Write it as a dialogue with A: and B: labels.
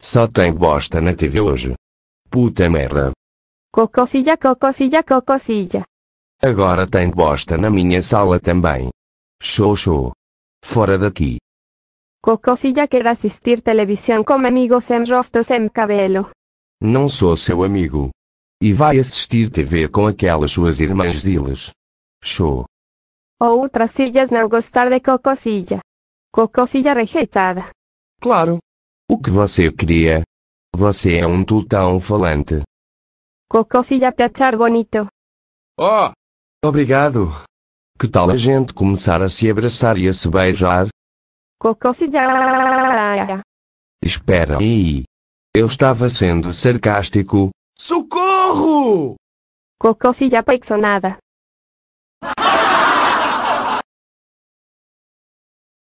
A: Só tem bosta na TV hoje. Puta merda.
B: Cococilha, cococilha, cococilha.
A: Agora tem bosta na minha sala também. Show, show. Fora daqui.
B: Cococilha quer assistir televisão com amigos sem rosto sem cabelo.
A: Não sou seu amigo. E vai assistir TV com aquelas suas irmãs zilas. Show.
B: Outras silhas não gostar de cococilha. Cococilha rejeitada. Claro.
A: O que você queria? Você é um tultão falante.
B: te achar bonito.
A: Oh! Obrigado. Que tal a gente começar a se abraçar e a se beijar?
B: já.
A: Espera aí. Eu estava sendo sarcástico.
B: Socorro! Cocosilla peixonada.